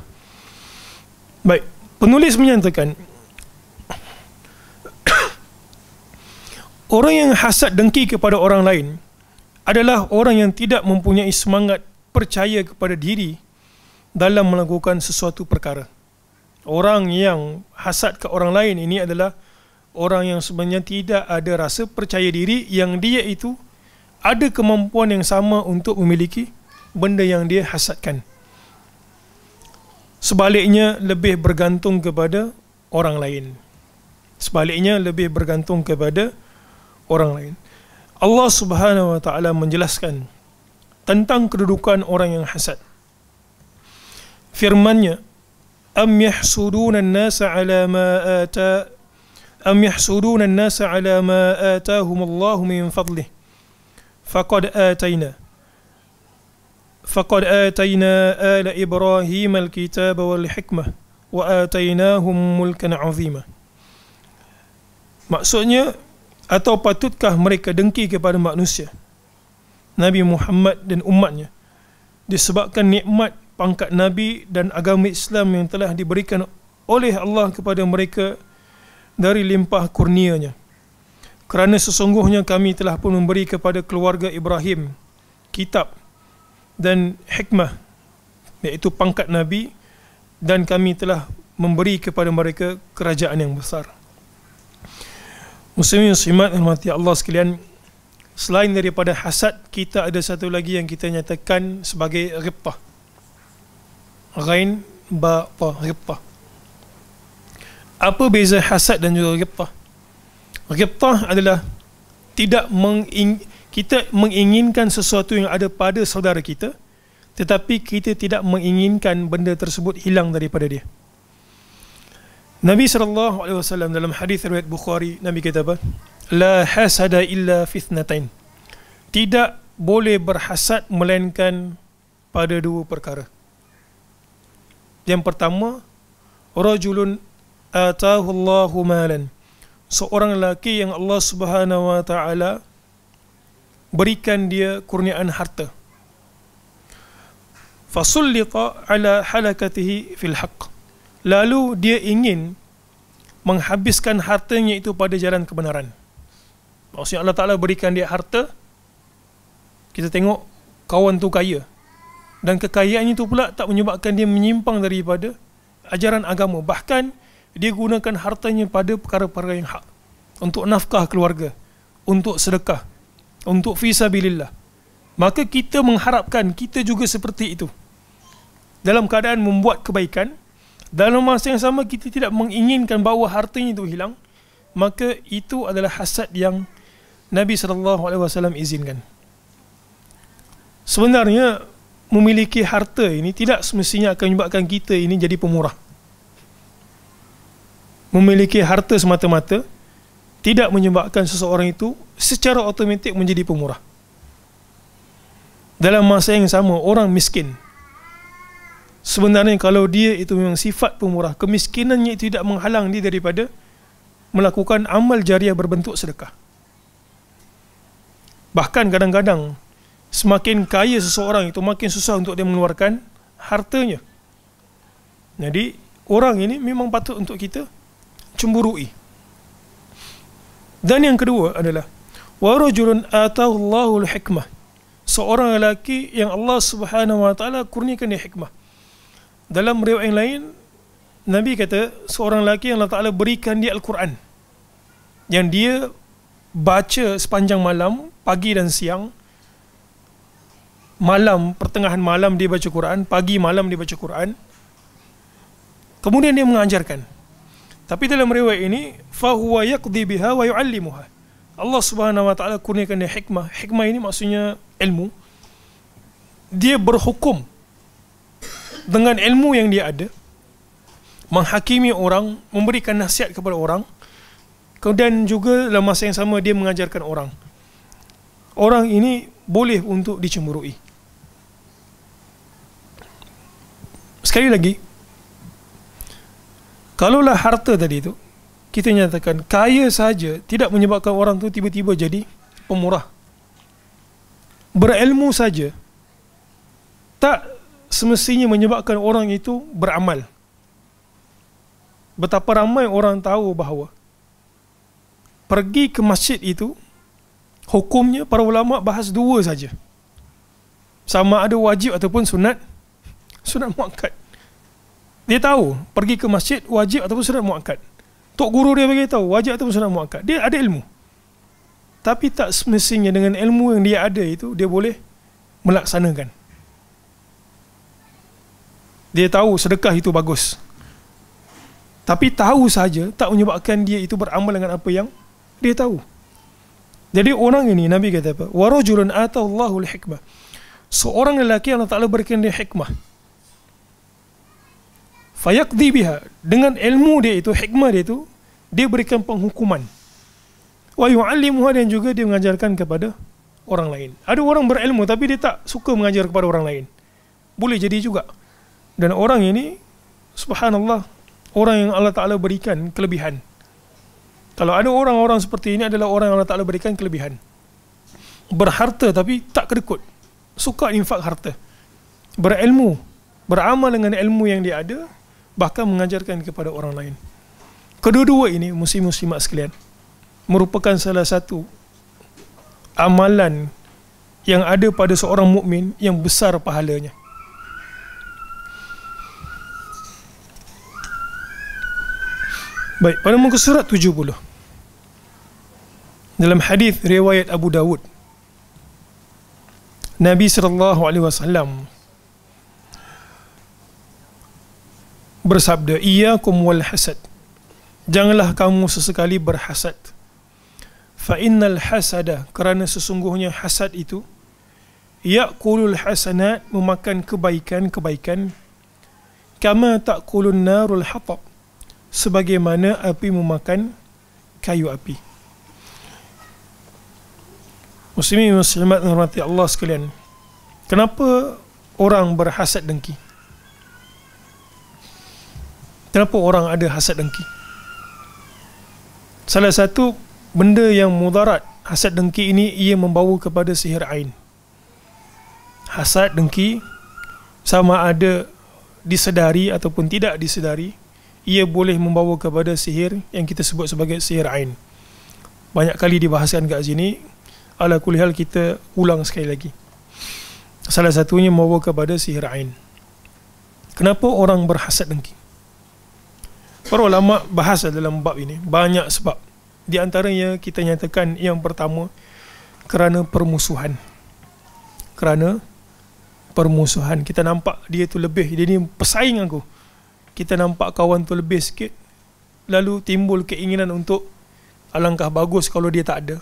[SPEAKER 1] baik penulis menyatakan orang yang hasad dengki kepada orang lain adalah orang yang tidak mempunyai semangat percaya kepada diri dalam melakukan sesuatu perkara. Orang yang hasad ke orang lain ini adalah orang yang sebenarnya tidak ada rasa percaya diri yang dia itu ada kemampuan yang sama untuk memiliki benda yang dia hasadkan. Sebaliknya lebih bergantung kepada orang lain. Sebaliknya lebih bergantung kepada orang lain. Allah Subhanahu Wa Taala menjelaskan tentang kedudukan orang yang hasad firman-Nya am yahsuduna an-nasa ala ma ata am yahsuduna an-nasa ala ma atahum Allah min fadlihi faqad atayna faqad atayna ala ibrahim al-kitaba wal hikmah wa atainahum mulkan azima maksudnya atau patutkah mereka dengki kepada manusia Nabi Muhammad dan umatnya disebabkan nikmat pangkat Nabi dan agama Islam yang telah diberikan oleh Allah kepada mereka dari limpah kurnianya. Kerana sesungguhnya kami telah pun memberi kepada keluarga Ibrahim kitab dan hikmah iaitu pangkat Nabi dan kami telah memberi kepada mereka kerajaan yang besar. Muslimin muslimat dan mati Allah sekalian selain daripada hasad kita ada satu lagi yang kita nyatakan sebagai ghibah. Ghain Ba'pa Ripta Apa beza hasad dan juga ripta Ripta adalah Tidak menging- Kita menginginkan sesuatu yang ada pada saudara kita Tetapi kita tidak menginginkan benda tersebut hilang daripada dia Nabi SAW dalam hadis riwayat Bukhari Nabi kata apa? La hasada illa fitnatain Tidak boleh berhasad melainkan pada dua perkara. Yang pertama, rajulun atahu Allahu malan. Seorang lelaki yang Allah Subhanahu wa taala berikan dia kurniaan harta. Fasulliqa ala halakatihi fil haqq. Lalu dia ingin menghabiskan hartanya itu pada jalan kebenaran. Maksudnya Allah Ta'ala berikan dia harta, kita tengok kawan tu kaya, dan kekayaan itu pula tak menyebabkan dia menyimpang daripada ajaran agama bahkan dia gunakan hartanya pada perkara-perkara yang hak untuk nafkah keluarga untuk sedekah untuk fisabilillah maka kita mengharapkan kita juga seperti itu dalam keadaan membuat kebaikan dalam masa yang sama kita tidak menginginkan bahawa hartanya itu hilang maka itu adalah hasad yang Nabi sallallahu alaihi wasallam izinkan sebenarnya memiliki harta ini tidak semestinya akan menyebabkan kita ini jadi pemurah. Memiliki harta semata-mata tidak menyebabkan seseorang itu secara otomatik menjadi pemurah. Dalam masa yang sama, orang miskin. Sebenarnya kalau dia itu memang sifat pemurah, kemiskinannya itu tidak menghalang dia daripada melakukan amal jariah berbentuk sedekah. Bahkan kadang-kadang semakin kaya seseorang itu makin susah untuk dia mengeluarkan hartanya jadi orang ini memang patut untuk kita cemburui dan yang kedua adalah wa rajulun atahullahu al-hikmah seorang lelaki yang Allah Subhanahu wa taala kurniakan dia hikmah dalam riwayat yang lain Nabi kata seorang lelaki yang Allah Taala berikan dia Al-Quran yang dia baca sepanjang malam, pagi dan siang malam pertengahan malam dia baca Quran, pagi malam dia baca Quran. Kemudian dia mengajarkan. Tapi dalam riwayat ini fahuwa yaqdi biha wa yuallimuha. Allah Subhanahu wa taala kurniakan dia hikmah. Hikmah ini maksudnya ilmu. Dia berhukum dengan ilmu yang dia ada menghakimi orang, memberikan nasihat kepada orang. Kemudian juga dalam masa yang sama dia mengajarkan orang. Orang ini boleh untuk dicemburui. Sekali lagi, kalaulah harta tadi itu, kita nyatakan kaya saja tidak menyebabkan orang tu tiba-tiba jadi pemurah. Berilmu saja tak semestinya menyebabkan orang itu beramal. Betapa ramai orang tahu bahawa pergi ke masjid itu hukumnya para ulama bahas dua saja. Sama ada wajib ataupun sunat sunat muakkad dia tahu pergi ke masjid wajib ataupun sunat muakkad. Tok guru dia bagi tahu wajib ataupun sunat muakkad. Dia ada ilmu. Tapi tak semestinya dengan ilmu yang dia ada itu dia boleh melaksanakan. Dia tahu sedekah itu bagus. Tapi tahu saja tak menyebabkan dia itu beramal dengan apa yang dia tahu. Jadi orang ini Nabi kata apa? Warajulun atallahu al-hikmah. Seorang lelaki Allah Taala berikan dia hikmah fayaqdi biha dengan ilmu dia itu hikmah dia itu dia berikan penghukuman wa yuallimuha dan juga dia mengajarkan kepada orang lain ada orang berilmu tapi dia tak suka mengajar kepada orang lain boleh jadi juga dan orang ini subhanallah orang yang Allah Taala berikan kelebihan kalau ada orang-orang seperti ini adalah orang yang Allah Taala berikan kelebihan berharta tapi tak kedekut suka infak harta berilmu beramal dengan ilmu yang dia ada bahkan mengajarkan kepada orang lain. Kedua-dua ini musim-musim sekalian merupakan salah satu amalan yang ada pada seorang mukmin yang besar pahalanya. Baik, pada muka surat 70. Dalam hadis riwayat Abu Dawud Nabi sallallahu alaihi wasallam bersabda iyyakum wal hasad janganlah kamu sesekali berhasad fa innal hasada kerana sesungguhnya hasad itu yaqulul hasanat memakan kebaikan-kebaikan kama taqulun narul hatab sebagaimana api memakan kayu api Muslimin muslimat rahmati Allah sekalian kenapa orang berhasad dengki kenapa orang ada hasad dengki salah satu benda yang mudarat hasad dengki ini ia membawa kepada sihir ain hasad dengki sama ada disedari ataupun tidak disedari ia boleh membawa kepada sihir yang kita sebut sebagai sihir ain banyak kali dibahaskan kat sini ala kuliah kita ulang sekali lagi salah satunya membawa kepada sihir ain kenapa orang berhasad dengki Para ulama bahas dalam bab ini banyak sebab. Di antaranya kita nyatakan yang pertama kerana permusuhan. Kerana permusuhan. Kita nampak dia tu lebih. Dia ni pesaing aku. Kita nampak kawan tu lebih sikit. Lalu timbul keinginan untuk alangkah bagus kalau dia tak ada.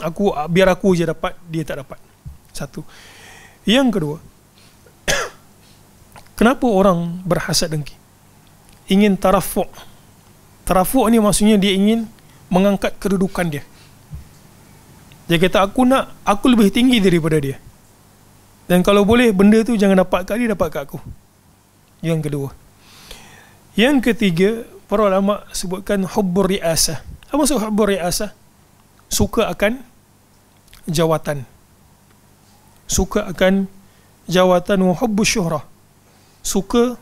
[SPEAKER 1] Aku Biar aku je dapat, dia tak dapat. Satu. Yang kedua, kenapa orang berhasad dengki? ingin tarafu' tarafu' ni maksudnya dia ingin mengangkat kedudukan dia dia kata aku nak aku lebih tinggi daripada dia dan kalau boleh benda tu jangan dapat kat dia dapat kat aku yang kedua yang ketiga para ulama sebutkan hubbur riasah apa maksud hubbur riasah suka akan jawatan suka akan jawatan wa hubbu syuhrah suka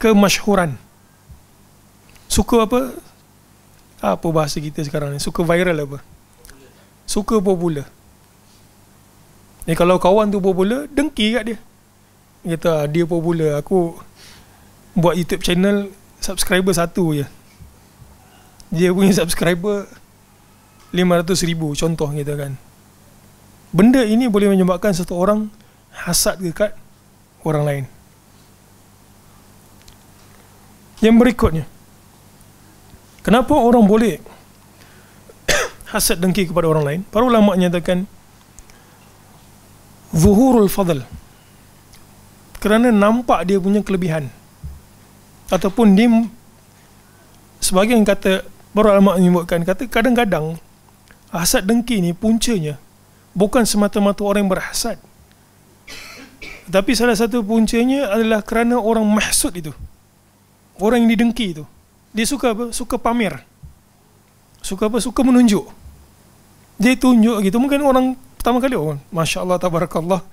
[SPEAKER 1] kemasyhuran. Suka apa? Apa bahasa kita sekarang ni? Suka viral apa? Suka popular. Ni kalau kawan tu popular, dengki kat dia. Dia kata, ah, dia popular. Aku buat YouTube channel, subscriber satu je. Dia punya subscriber 500 ribu, contoh kita kan. Benda ini boleh menyebabkan satu orang hasad dekat orang lain. Yang berikutnya, kenapa orang boleh hasad dengki kepada orang lain? Para ulama menyatakan zuhurul fadl. Kerana nampak dia punya kelebihan ataupun dia yang kata para ulama menyebutkan kata kadang-kadang hasad dengki ni puncanya bukan semata-mata orang yang berhasad. Tapi salah satu puncanya adalah kerana orang mahsud itu orang yang didengki itu, dia suka apa suka pamer suka apa suka menunjuk dia tunjuk gitu mungkin orang pertama kali oh masya Allah tabarakallah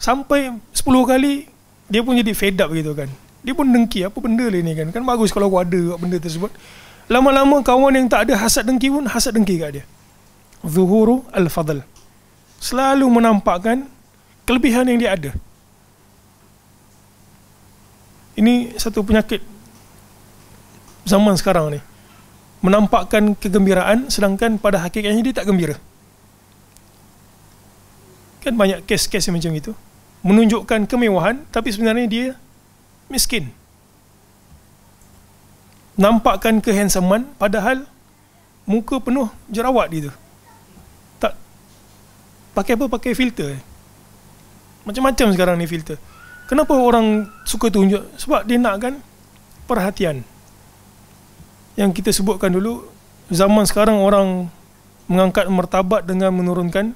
[SPEAKER 1] sampai 10 kali dia pun jadi fed up gitu kan dia pun dengki apa benda ni kan kan bagus kalau aku ada benda tersebut lama-lama kawan yang tak ada hasad dengki pun hasad dengki kat dia zuhuru al-fadl selalu menampakkan kelebihan yang dia ada ini satu penyakit zaman sekarang ni menampakkan kegembiraan sedangkan pada hakikatnya dia tak gembira kan banyak kes-kes yang macam itu menunjukkan kemewahan tapi sebenarnya dia miskin nampakkan kehandsaman padahal muka penuh jerawat dia tu tak pakai apa pakai filter macam-macam sekarang ni filter Kenapa orang suka tunjuk? Sebab dia nak kan perhatian. Yang kita sebutkan dulu, zaman sekarang orang mengangkat martabat dengan menurunkan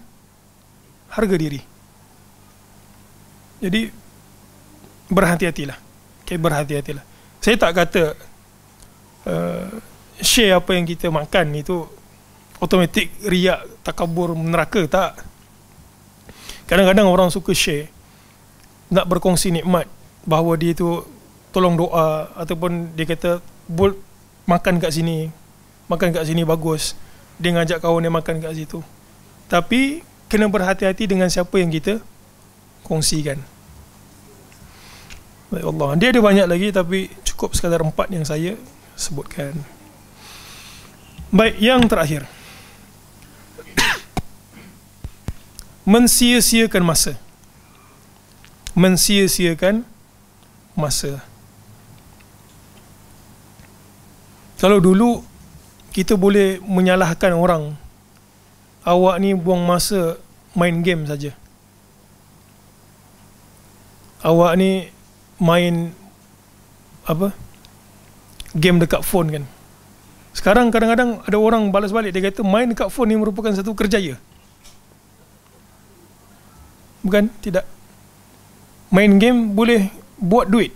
[SPEAKER 1] harga diri. Jadi berhati-hatilah. Okay, berhati-hatilah. Saya tak kata uh, share apa yang kita makan itu otomatik riak takabur neraka tak kadang-kadang orang suka share nak berkongsi nikmat bahawa dia tu tolong doa ataupun dia kata bul makan kat sini makan kat sini bagus dia ngajak kawan dia makan kat situ tapi kena berhati-hati dengan siapa yang kita kongsikan Baik Allah dia ada banyak lagi tapi cukup sekadar empat yang saya sebutkan baik yang terakhir mensia-siakan masa mensia-siakan masa. Kalau dulu kita boleh menyalahkan orang awak ni buang masa main game saja. Awak ni main apa? Game dekat phone kan. Sekarang kadang-kadang ada orang balas balik dia kata main dekat phone ni merupakan satu kerjaya. Bukan? Tidak main game boleh buat duit.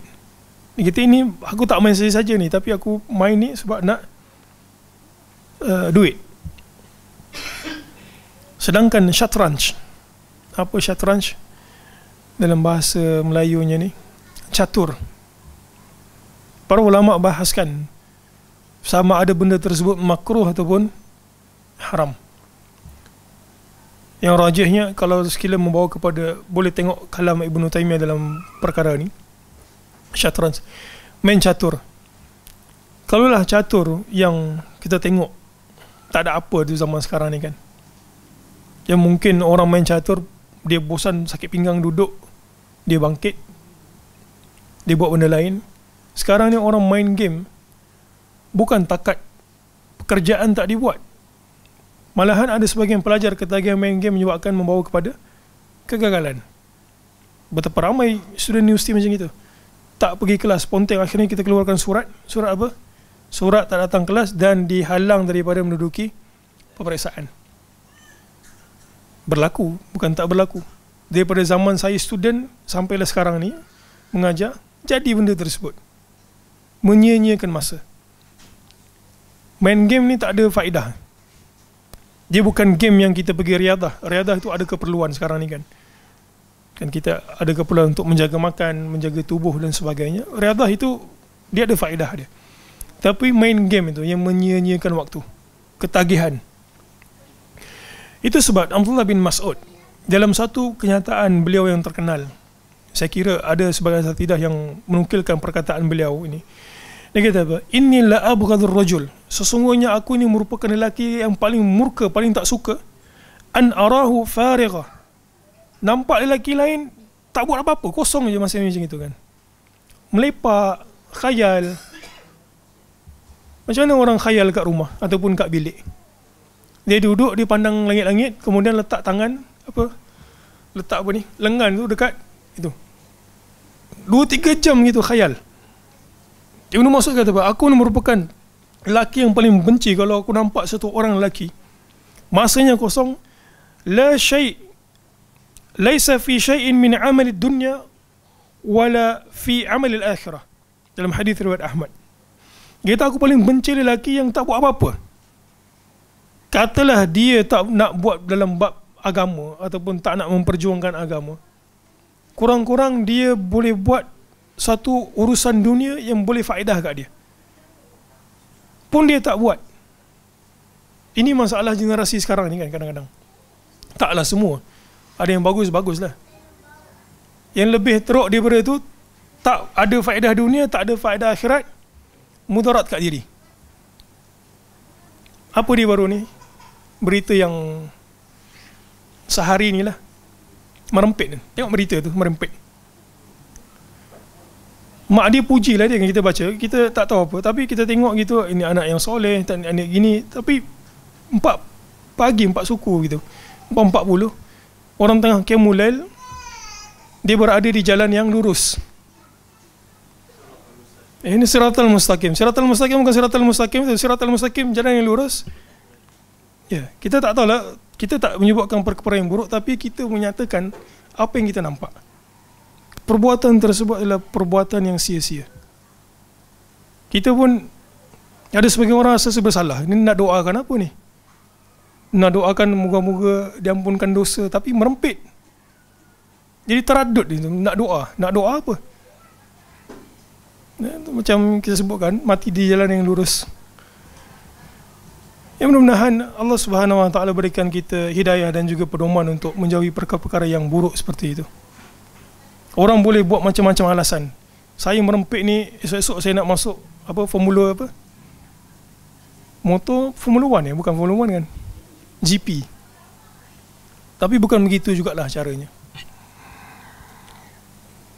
[SPEAKER 1] Kita ini aku tak main saja-saja ni tapi aku main ni sebab nak uh, duit. Sedangkan syatranj. Apa syatranj? Dalam bahasa Melayunya ni catur. Para ulama bahaskan sama ada benda tersebut makruh ataupun haram yang rajihnya kalau sekiranya membawa kepada boleh tengok kalam Ibn Taymiyah dalam perkara ni syatrans main catur kalau lah catur yang kita tengok tak ada apa tu zaman sekarang ni kan yang mungkin orang main catur dia bosan sakit pinggang duduk dia bangkit dia buat benda lain sekarang ni orang main game bukan takat pekerjaan tak dibuat Malahan ada sebagian pelajar ketagihan main game menyebabkan membawa kepada kegagalan. Betapa ramai student universiti macam itu. Tak pergi kelas, ponteng. Akhirnya kita keluarkan surat. Surat apa? Surat tak datang kelas dan dihalang daripada menduduki peperiksaan. Berlaku, bukan tak berlaku. Daripada zaman saya student sampailah sekarang ni mengajar, jadi benda tersebut. menyia masa. Main game ni tak ada faedah dia bukan game yang kita pergi riadah. Riadah itu ada keperluan sekarang ni kan. Kan kita ada keperluan untuk menjaga makan, menjaga tubuh dan sebagainya. Riadah itu dia ada faedah dia. Tapi main game itu yang menyia-nyiakan waktu. Ketagihan. Itu sebab Abdullah bin Mas'ud dalam satu kenyataan beliau yang terkenal. Saya kira ada sebagian satidah yang menukilkan perkataan beliau ini. Dia kata apa? Inni la'abghadur rajul. Sesungguhnya aku ini merupakan lelaki yang paling murka, paling tak suka an arahu farigha. Nampak lelaki lain tak buat apa-apa, kosong je masa macam itu kan. Melepak khayal. Macam mana orang khayal kat rumah ataupun kat bilik? Dia duduk, dia pandang langit-langit, kemudian letak tangan apa? Letak apa ni? Lengan tu dekat itu. Dua tiga jam gitu khayal. Ibn Mas'ud kata, aku ni merupakan lelaki yang paling benci kalau aku nampak satu orang lelaki. Masanya kosong. La syai' Laisa fi syai'in min amali dunya wala fi amali akhirah. Dalam hadis riwayat Ahmad. Kita aku paling benci lelaki yang tak buat apa-apa. Katalah dia tak nak buat dalam bab agama ataupun tak nak memperjuangkan agama. Kurang-kurang dia boleh buat satu urusan dunia yang boleh faedah kat dia. Pun dia tak buat. Ini masalah generasi sekarang ni kan kadang-kadang. Taklah semua. Ada yang bagus, baguslah. Yang lebih teruk daripada itu, tak ada faedah dunia, tak ada faedah akhirat, mudarat kat diri. Apa dia baru ni? Berita yang sehari ni lah. Merempit ni. Tengok berita tu, merempit mak dia puji lah dia kan kita baca kita tak tahu apa tapi kita tengok gitu ini anak yang soleh ini anak gini tapi empat pagi empat suku gitu empat empat puluh orang tengah kemulail dia berada di jalan yang lurus eh, ini siratal mustaqim siratal mustaqim bukan siratal mustaqim itu siratal mustaqim jalan yang lurus ya kita tak tahu lah kita tak menyebutkan perkara yang buruk tapi kita menyatakan apa yang kita nampak perbuatan tersebut adalah perbuatan yang sia-sia. Kita pun ada sebagian orang rasa bersalah. Ini nak doakan apa ni? Nak doakan moga-moga diampunkan dosa tapi merempit. Jadi teradut dia nak doa. Nak doa apa? Ya, macam kita sebutkan mati di jalan yang lurus. Yang mudah-mudahan Allah Subhanahu Wa Taala berikan kita hidayah dan juga pedoman untuk menjauhi perkara-perkara yang buruk seperti itu orang boleh buat macam-macam alasan saya merempik ni esok-esok saya nak masuk apa formula apa motor formula 1 ya bukan formula 1 kan GP tapi bukan begitu jugalah caranya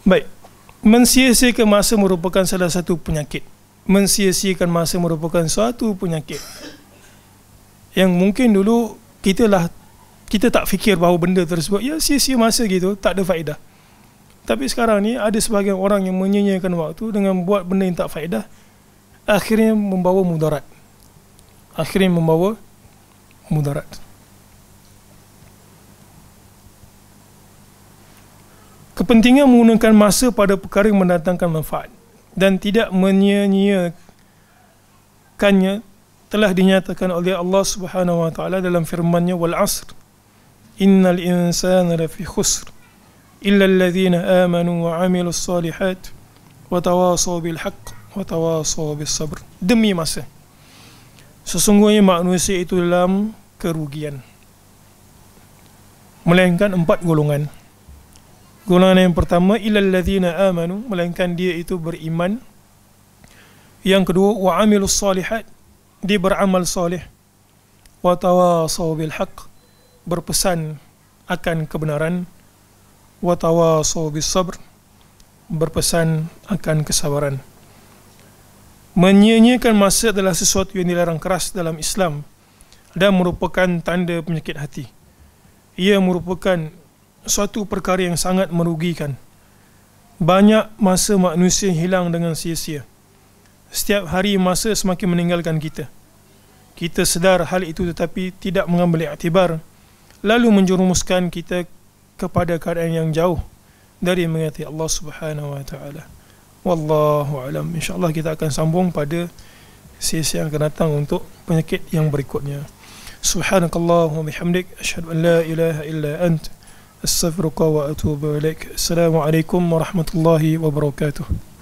[SPEAKER 1] baik mensia-siakan masa merupakan salah satu penyakit mensia-siakan masa merupakan suatu penyakit yang mungkin dulu kita lah kita tak fikir bahawa benda tersebut ya sia-sia masa gitu tak ada faedah tapi sekarang ni ada sebahagian orang yang menyenyakan waktu dengan buat benda yang tak faedah akhirnya membawa mudarat. Akhirnya membawa mudarat. Kepentingan menggunakan masa pada perkara yang mendatangkan manfaat dan tidak menyia telah dinyatakan oleh Allah Subhanahu wa taala dalam firman-Nya wal 'asr innal insana lafi khusr إلا الذين آمنوا وعملوا الصالحات وتواصوا بالحق وتواصوا sabr. demi masa sesungguhnya manusia itu dalam kerugian melainkan empat golongan golongan yang pertama إلا الذين آمنوا melainkan dia itu beriman yang kedua وعملوا salihat, dia beramal salih. soleh bil بالحق berpesan akan kebenaran wa Bis Sabr berpesan akan kesabaran menyia masa adalah sesuatu yang dilarang keras dalam Islam dan merupakan tanda penyakit hati ia merupakan suatu perkara yang sangat merugikan banyak masa manusia hilang dengan sia-sia setiap hari masa semakin meninggalkan kita kita sedar hal itu tetapi tidak mengambil iktibar lalu menjurumuskan kita kepada keadaan yang jauh dari mengerti Allah Subhanahu wa taala. Wallahu alam. Insyaallah kita akan sambung pada sesi yang akan datang untuk penyakit yang berikutnya. Subhanakallahumma bihamdik asyhadu an la ilaha illa ant astaghfiruka wa atubu ilaik. Assalamualaikum warahmatullahi wabarakatuh.